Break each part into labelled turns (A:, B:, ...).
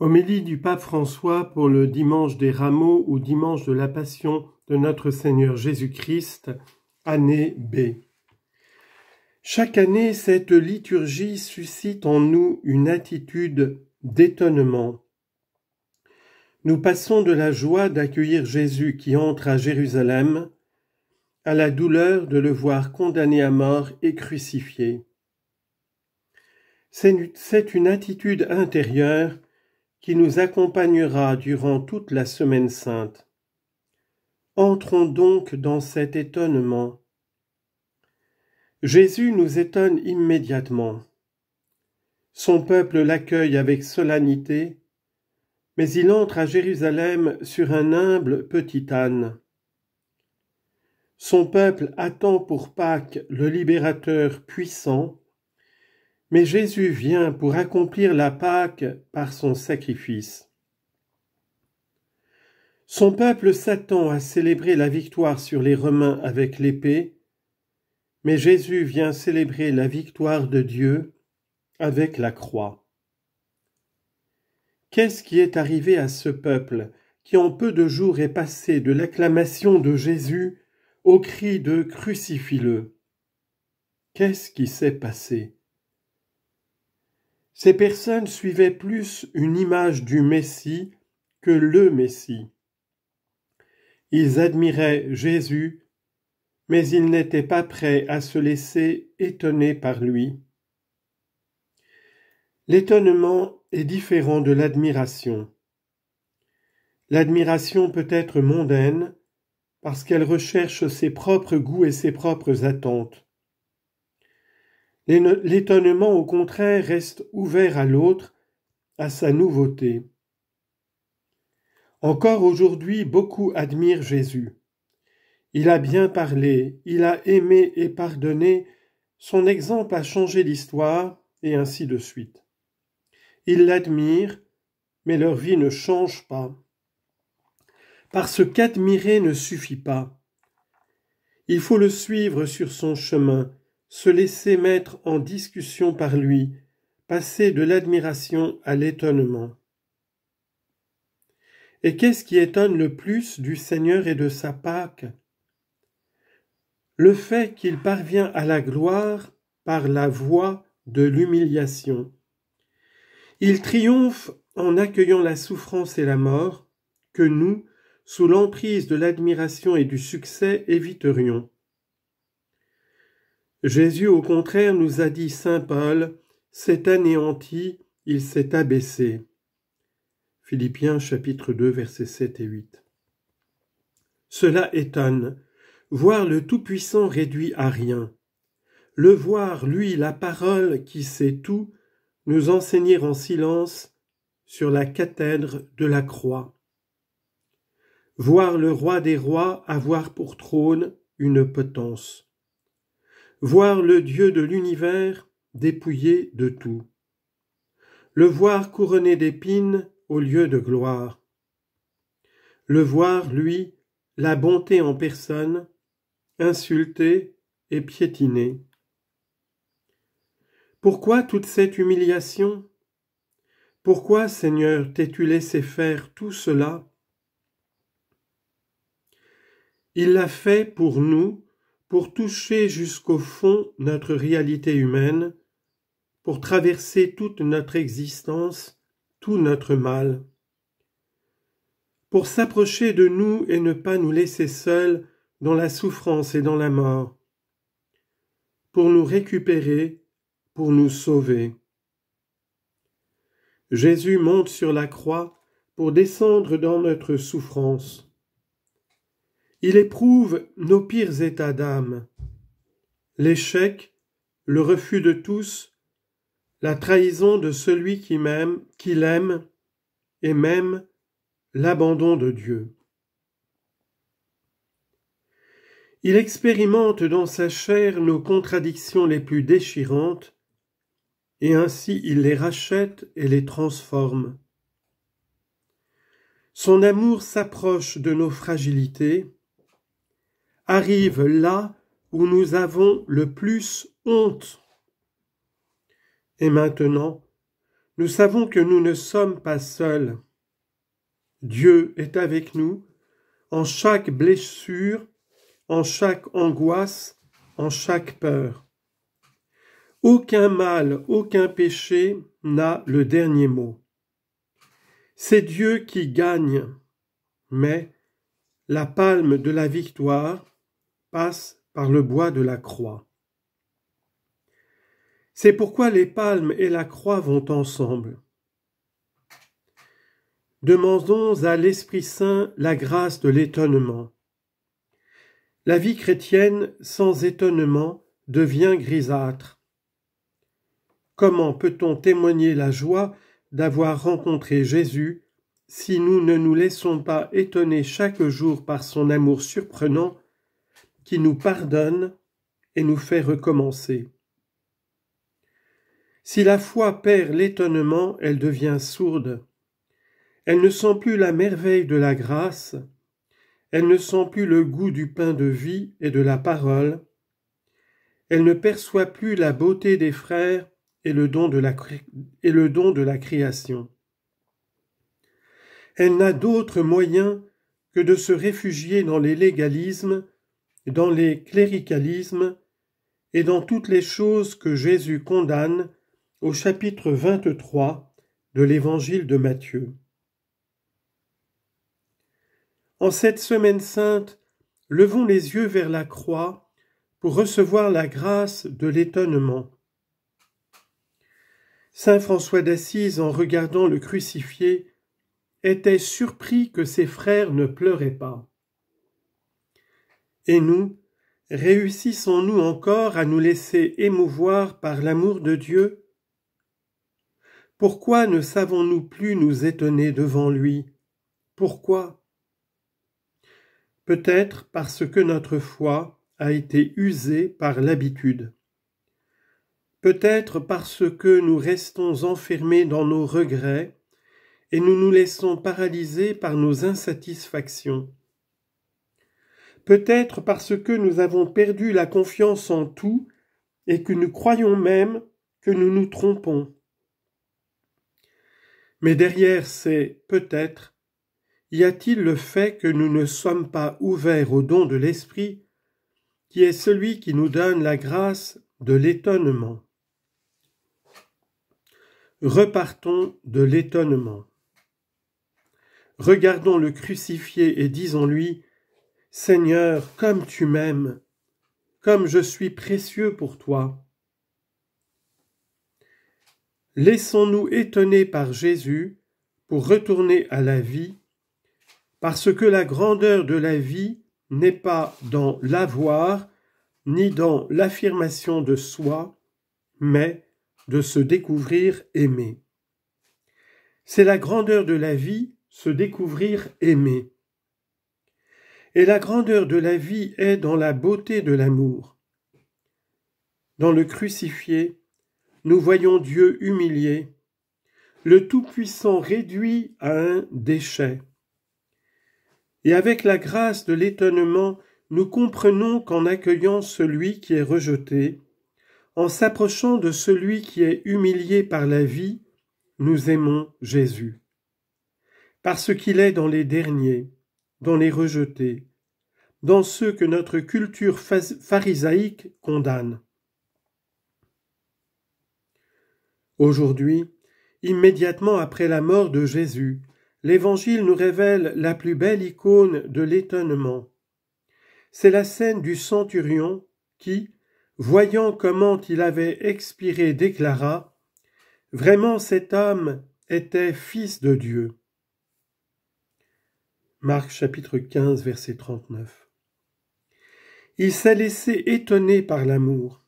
A: Homélie du pape François pour le dimanche des rameaux ou dimanche de la passion de notre Seigneur Jésus-Christ, année B. Chaque année, cette liturgie suscite en nous une attitude d'étonnement. Nous passons de la joie d'accueillir Jésus qui entre à Jérusalem à la douleur de le voir condamné à mort et crucifié. C'est une attitude intérieure qui nous accompagnera durant toute la semaine sainte. Entrons donc dans cet étonnement. Jésus nous étonne immédiatement. Son peuple l'accueille avec solennité, mais il entre à Jérusalem sur un humble petit âne. Son peuple attend pour Pâques le libérateur puissant, mais Jésus vient pour accomplir la Pâque par son sacrifice. Son peuple s'attend à célébrer la victoire sur les Romains avec l'épée, mais Jésus vient célébrer la victoire de Dieu avec la croix. Qu'est-ce qui est arrivé à ce peuple qui en peu de jours est passé de l'acclamation de Jésus au cri de Crucifie-le Qu'est-ce qui s'est passé ces personnes suivaient plus une image du Messie que le Messie. Ils admiraient Jésus, mais ils n'étaient pas prêts à se laisser étonner par lui. L'étonnement est différent de l'admiration. L'admiration peut être mondaine parce qu'elle recherche ses propres goûts et ses propres attentes. L'étonnement, au contraire, reste ouvert à l'autre, à sa nouveauté. Encore aujourd'hui, beaucoup admirent Jésus. Il a bien parlé, il a aimé et pardonné, son exemple a changé l'histoire, et ainsi de suite. Ils l'admirent, mais leur vie ne change pas. Parce qu'admirer ne suffit pas. Il faut le suivre sur son chemin, se laisser mettre en discussion par lui, passer de l'admiration à l'étonnement. Et qu'est-ce qui étonne le plus du Seigneur et de sa Pâque Le fait qu'il parvient à la gloire par la voie de l'humiliation. Il triomphe en accueillant la souffrance et la mort que nous, sous l'emprise de l'admiration et du succès, éviterions. Jésus, au contraire, nous a dit Saint Paul, s'est anéanti, il s'est abaissé. Philippiens chapitre 2 versets 7 et 8. Cela étonne, voir le Tout-Puissant réduit à rien. Le voir, lui, la parole qui sait tout, nous enseigner en silence sur la cathèdre de la croix. Voir le roi des rois avoir pour trône une potence voir le Dieu de l'univers dépouillé de tout, le voir couronné d'épines au lieu de gloire, le voir, lui, la bonté en personne, insulté et piétiné. Pourquoi toute cette humiliation Pourquoi, Seigneur, t'es-tu laissé faire tout cela Il l'a fait pour nous pour toucher jusqu'au fond notre réalité humaine, pour traverser toute notre existence, tout notre mal, pour s'approcher de nous et ne pas nous laisser seuls dans la souffrance et dans la mort, pour nous récupérer, pour nous sauver. Jésus monte sur la croix pour descendre dans notre souffrance. Il éprouve nos pires états d'âme, l'échec, le refus de tous, la trahison de celui qui m'aime, qui l'aime, et même l'abandon de Dieu. Il expérimente dans sa chair nos contradictions les plus déchirantes, et ainsi il les rachète et les transforme. Son amour s'approche de nos fragilités, arrive là où nous avons le plus honte. Et maintenant, nous savons que nous ne sommes pas seuls. Dieu est avec nous en chaque blessure, en chaque angoisse, en chaque peur. Aucun mal, aucun péché n'a le dernier mot. C'est Dieu qui gagne, mais la palme de la victoire passe par le bois de la croix. C'est pourquoi les palmes et la croix vont ensemble. Demandons à l'Esprit Saint la grâce de l'étonnement. La vie chrétienne sans étonnement devient grisâtre. Comment peut-on témoigner la joie d'avoir rencontré Jésus si nous ne nous laissons pas étonner chaque jour par son amour surprenant qui nous pardonne et nous fait recommencer. Si la foi perd l'étonnement, elle devient sourde. Elle ne sent plus la merveille de la grâce, elle ne sent plus le goût du pain de vie et de la parole, elle ne perçoit plus la beauté des frères et le don de la, et le don de la création. Elle n'a d'autre moyen que de se réfugier dans les légalismes dans les cléricalismes et dans toutes les choses que Jésus condamne au chapitre 23 de l'évangile de Matthieu. En cette semaine sainte, levons les yeux vers la croix pour recevoir la grâce de l'étonnement. Saint François d'Assise, en regardant le crucifié, était surpris que ses frères ne pleuraient pas. Et nous, réussissons-nous encore à nous laisser émouvoir par l'amour de Dieu Pourquoi ne savons-nous plus nous étonner devant lui Pourquoi Peut-être parce que notre foi a été usée par l'habitude. Peut-être parce que nous restons enfermés dans nos regrets et nous nous laissons paralysés par nos insatisfactions peut-être parce que nous avons perdu la confiance en tout et que nous croyons même que nous nous trompons. Mais derrière ces peut-être, y a-t-il le fait que nous ne sommes pas ouverts au don de l'Esprit, qui est celui qui nous donne la grâce de l'étonnement Repartons de l'étonnement. Regardons le crucifié et disons-lui Seigneur, comme tu m'aimes, comme je suis précieux pour toi. Laissons-nous étonner par Jésus pour retourner à la vie, parce que la grandeur de la vie n'est pas dans l'avoir, ni dans l'affirmation de soi, mais de se découvrir aimé. C'est la grandeur de la vie, se découvrir aimé. Et la grandeur de la vie est dans la beauté de l'amour. Dans le crucifié, nous voyons Dieu humilié, le Tout-Puissant réduit à un déchet. Et avec la grâce de l'étonnement, nous comprenons qu'en accueillant celui qui est rejeté, en s'approchant de celui qui est humilié par la vie, nous aimons Jésus. Parce qu'il est dans les derniers, dans les rejetés, dans ceux que notre culture pharisaïque condamne. Aujourd'hui, immédiatement après la mort de Jésus, l'Évangile nous révèle la plus belle icône de l'étonnement. C'est la scène du centurion qui, voyant comment il avait expiré, déclara Vraiment cet homme était fils de Dieu. Marc chapitre 15 verset 39. Il s'est laissé étonner par l'amour.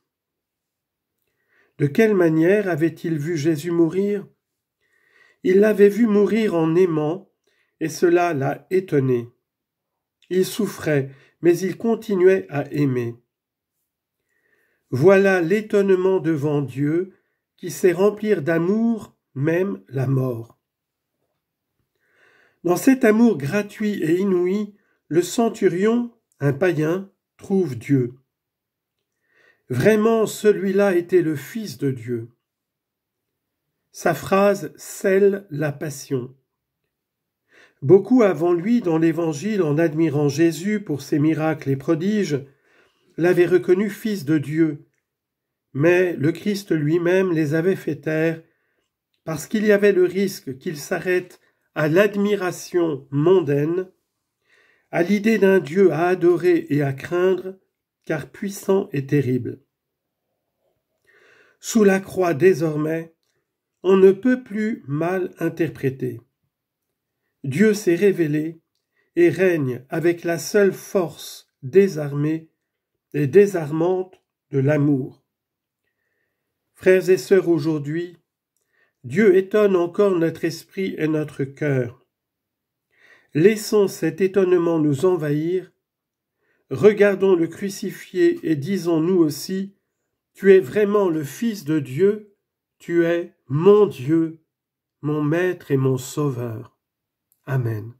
A: De quelle manière avait-il vu Jésus mourir Il l'avait vu mourir en aimant, et cela l'a étonné. Il souffrait, mais il continuait à aimer. Voilà l'étonnement devant Dieu qui sait remplir d'amour même la mort. Dans cet amour gratuit et inouï, le centurion, un païen, trouve Dieu. Vraiment, celui-là était le Fils de Dieu. Sa phrase scelle la passion. Beaucoup avant lui dans l'Évangile, en admirant Jésus pour ses miracles et prodiges, l'avaient reconnu Fils de Dieu, mais le Christ lui-même les avait fait taire, parce qu'il y avait le risque qu'il s'arrête à l'admiration mondaine, à l'idée d'un Dieu à adorer et à craindre, car puissant et terrible. Sous la croix désormais, on ne peut plus mal interpréter. Dieu s'est révélé et règne avec la seule force désarmée et désarmante de l'amour. Frères et sœurs, aujourd'hui, Dieu étonne encore notre esprit et notre cœur. Laissons cet étonnement nous envahir, regardons le crucifié et disons nous aussi, Tu es vraiment le Fils de Dieu, tu es mon Dieu, mon Maître et mon Sauveur. Amen.